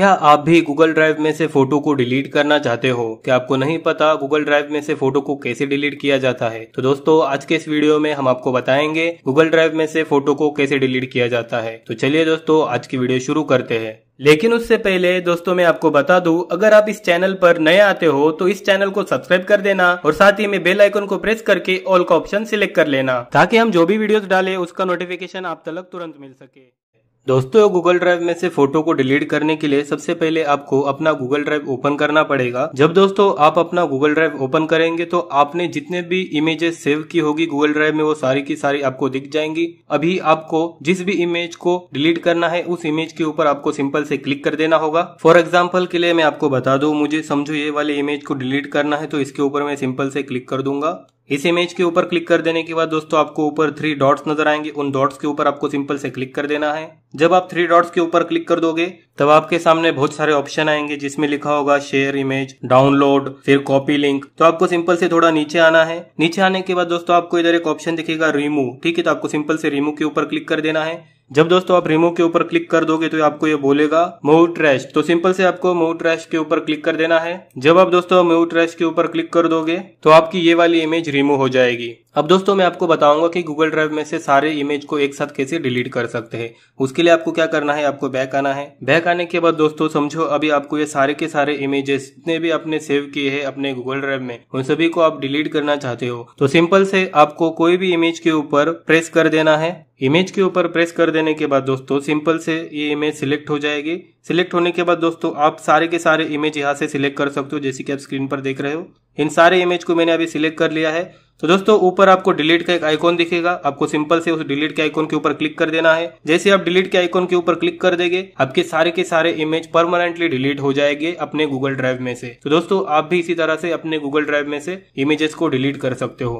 क्या आप भी गूगल ड्राइव में से फोटो को डिलीट करना चाहते हो क्या आपको नहीं पता गूगल ड्राइव में से फोटो को कैसे डिलीट किया जाता है तो दोस्तों आज के इस वीडियो में हम आपको बताएंगे गूगल ड्राइव में से फोटो को कैसे डिलीट किया जाता है तो चलिए दोस्तों आज की वीडियो शुरू करते हैं लेकिन उससे पहले दोस्तों मैं आपको बता दूं अगर आप इस चैनल पर नए आते हो तो इस चैनल को सब्सक्राइब कर देना और साथ ही में बेल आइकन को प्रेस करके ऑल का ऑप्शन सिलेक्ट कर लेना ताकि हम जो भी वीडियोस डालें उसका नोटिफिकेशन आप तक तुरंत मिल सके दोस्तों गूगल ड्राइव में से फोटो को डिलीट करने के लिए सबसे पहले आपको अपना गूगल ड्राइव ओपन करना पड़ेगा जब दोस्तों आप अपना गूगल ड्राइव ओपन करेंगे तो आपने जितने भी इमेजेस सेव की होगी गूगल ड्राइव में वो सारी की सारी आपको दिख जाएंगी अभी आपको जिस भी इमेज को डिलीट करना है उस इमेज के ऊपर आपको सिंपल से क्लिक कर देना होगा फॉर एग्जाम्पल के लिए मैं आपको बता दू मुझे समझो ये वाले इमेज को डिलीट करना है तो इसके ऊपर मैं सिंपल से क्लिक कर दूंगा इस इमेज के ऊपर क्लिक कर देने के बाद दोस्तों आपको ऊपर थ्री डॉट्स नजर आएंगे उन डॉट्स के ऊपर आपको सिंपल से क्लिक कर देना है जब आप थ्री डॉट्स के ऊपर क्लिक कर दोगे तब आपके सामने बहुत सारे ऑप्शन आएंगे जिसमें लिखा होगा शेयर इमेज डाउनलोड फिर कॉपी लिंक तो आपको सिंपल से थोड़ा नीचे आना है नीचे आने के बाद दोस्तों आपको इधर एक ऑप्शन दिखेगा रिमूव ठीक है तो आपको सिंपल से रिमूव के ऊपर क्लिक कर देना है जब दोस्तों आप रिमूव के ऊपर क्लिक कर दोगे तो आपको ये बोलेगा मोव ट्रैश तो सिंपल से आपको मोव ट्रैश के ऊपर क्लिक कर देना है जब आप दोस्तों मोव ट्रैश के ऊपर क्लिक कर दोगे तो आपकी ये वाली इमेज रिमूव हो जाएगी अब दोस्तों मैं आपको बताऊंगा कि गूगल ड्राइव में से सारे इमेज को एक साथ कैसे डिलीट कर सकते हैं उसके लिए आपको क्या करना है आपको बैक आना है बैक आने के बाद दोस्तों समझो अभी आपको ये सारे के सारे इमेजेस जितने भी आपने सेव किए हैं अपने गूगल ड्राइव में उन सभी को आप डिलीट करना चाहते हो तो सिंपल से आपको कोई भी इमेज के ऊपर प्रेस कर देना है इमेज के ऊपर प्रेस कर देने के बाद दोस्तों सिंपल से ये इमेज सिलेक्ट हो जाएगी सिलेक्ट होने के बाद दोस्तों आप सारे के सारे इमेज यहाँ से सिलेक्ट कर सकते हो जैसे कि आप स्क्रीन पर देख रहे हो इन सारे इमेज को मैंने अभी सिलेक्ट कर लिया है तो दोस्तों ऊपर आपको डिलीट का एक आइकॉन दिखेगा आपको सिंपल से उस डिलीट के आइकॉन के ऊपर क्लिक कर देना है जैसे आप डिलीट के आइकॉन के ऊपर क्लिक कर देंगे आपके सारे के सारे इमेज परमानेंटली डिलीट हो जाएंगे अपने गूगल ड्राइव में से तो दोस्तों आप भी इसी तरह से अपने गूगल ड्राइव में से इमेजेस को डिलीट कर सकते हो